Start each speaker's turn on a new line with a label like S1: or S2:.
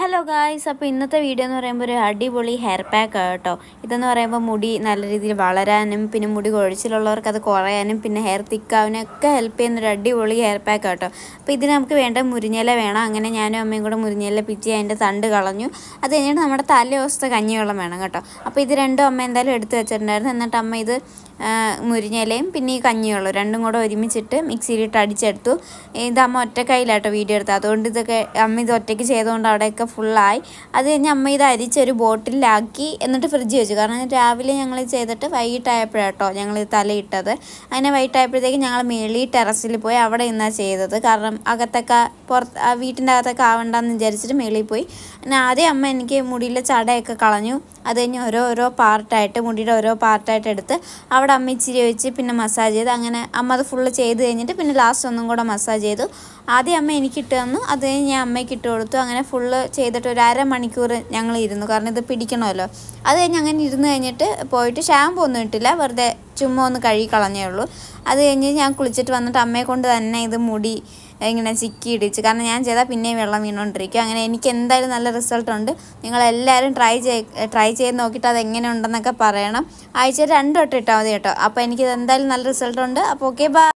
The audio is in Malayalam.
S1: ഹലോ ഗായ്സ് അപ്പോൾ ഇന്നത്തെ വീഡിയോ എന്ന് പറയുമ്പോൾ ഒരു അടിപൊളി ഹെയർ പാക്ക് കേട്ടോ ഇതെന്ന് പറയുമ്പോൾ മുടി നല്ല രീതിയിൽ വളരാനും പിന്നെ മുടി കൊഴിച്ചിലുള്ളവർക്ക് അത് കുറയാനും പിന്നെ ഹെയർ ഒക്കെ ഹെൽപ്പ് ചെയ്യുന്ന ഒരു അടിപൊളി ഹെയർ പാക്ക് കേട്ടോ അപ്പോൾ ഇതിന് നമുക്ക് വേണ്ട മുരിഞ്ഞില വേണം അങ്ങനെ ഞാനും അമ്മയും കൂടെ മുരിഞ്ഞില പിറ്റി അതിൻ്റെ തണ്ട് കളഞ്ഞു അത് കഴിഞ്ഞിട്ട് നമ്മുടെ തലേ കഞ്ഞിവെള്ളം വേണം കേട്ടോ അപ്പോൾ ഇത് രണ്ടും അമ്മ എന്തായാലും എടുത്തു വെച്ചിട്ടുണ്ടായിരുന്നു എന്നിട്ട് അമ്മ ഇത് മുരിഞ്ഞലയും പിന്നെ ഈ കഞ്ഞിവെള്ളം രണ്ടും കൂടെ ഒരുമിച്ചിട്ട് മിക്സിയിലിട്ട് അടിച്ചെടുത്തു ഇത് അമ്മ ഒറ്റ കയ്യിലാട്ടോ വീഡിയോ എടുത്തത് അതുകൊണ്ട് ഇതൊക്കെ അമ്മ ഇത് ഒറ്റയ്ക്ക് ചെയ്തുകൊണ്ട് അവിടെയൊക്കെ ഫുള്ളായി അത് കഴിഞ്ഞ് അമ്മ ഇത് അരിച്ചൊരു ബോട്ടിലാക്കി എന്നിട്ട് ഫ്രിഡ്ജ് വെച്ചു കാരണം രാവിലെ ഞങ്ങൾ ചെയ്തിട്ട് വൈകിട്ടായപ്പോഴാട്ടോ ഞങ്ങൾ തലയിട്ടത് അങ്ങനെ വൈകിട്ടായപ്പോഴത്തേക്ക് ഞങ്ങൾ മേളി ടെറസിൽ പോയി അവിടെ നിന്നാണ് ചെയ്തത് കാരണം അകത്തൊക്കെ പുറത്ത് വീട്ടിൻ്റെ അകത്തൊക്കെ ആവണ്ടെന്ന് വിചാരിച്ചിട്ട് മേളിൽ പോയി പിന്നെ ആദ്യം അമ്മ എനിക്ക് മുടിയിലെ ചടയൊക്കെ കളഞ്ഞു അത് കഴിഞ്ഞ് ഓരോ ഓരോ പാർട്ടായിട്ട് മുടിയുടെ ഓരോ പാർട്ടായിട്ട് എടുത്ത് അവിടെ അമ്മ ഇച്ചിരി വെച്ച് പിന്നെ മസാജ് ചെയ്ത് അങ്ങനെ അമ്മ അത് ഫുള്ള് ചെയ്ത് കഴിഞ്ഞിട്ട് പിന്നെ ലാസ്റ്റ് ഒന്നും കൂടെ മസാജ് ചെയ്തു ആദ്യം അമ്മ എനിക്ക് ഇട്ട് തന്നു അത് കഴിഞ്ഞ് ഞാൻ അമ്മയ്ക്ക് ഇട്ട് കൊടുത്തു അങ്ങനെ ഫുള്ള് ചെയ്തിട്ട് ഒരു അരമണിക്കൂർ ഞങ്ങൾ ഇരുന്നു കാരണം ഇത് പിടിക്കണമല്ലോ അത് കഴിഞ്ഞ് അങ്ങനെ ഇരുന്ന് കഴിഞ്ഞിട്ട് പോയിട്ട് ഷാമ്പു ഒന്നും ഇട്ടില്ല വെറുതെ ചുമ്മാ ഒന്ന് കഴുകി കളഞ്ഞേ ഉള്ളൂ അത് കഴിഞ്ഞ് ഞാൻ കുളിച്ചിട്ട് വന്നിട്ട് അമ്മയെ കൊണ്ട് തന്നെ ഇത് മുടി ഇങ്ങനെ ചിക്കി ഇടിച്ച് കാരണം ഞാൻ ചെയ്താൽ പിന്നെയും വെള്ളം വീണുകൊണ്ടിരിക്കും അങ്ങനെ എനിക്ക് എന്തായാലും നല്ല റിസൾട്ട് ഉണ്ട് നിങ്ങളെല്ലാവരും ട്രൈ ചെയ് ട്രൈ ചെയ്ത് നോക്കിയിട്ട് അത് എങ്ങനെ ഉണ്ടെന്നൊക്കെ പറയണം ആഴ്ച രണ്ടു വട്ടം ഇട്ടാൽ മതി കേട്ടോ അപ്പോൾ എനിക്കിത് എന്തായാലും നല്ല റിസൾട്ട് ഉണ്ട് അപ്പോൾ ഓക്കെ ബൈ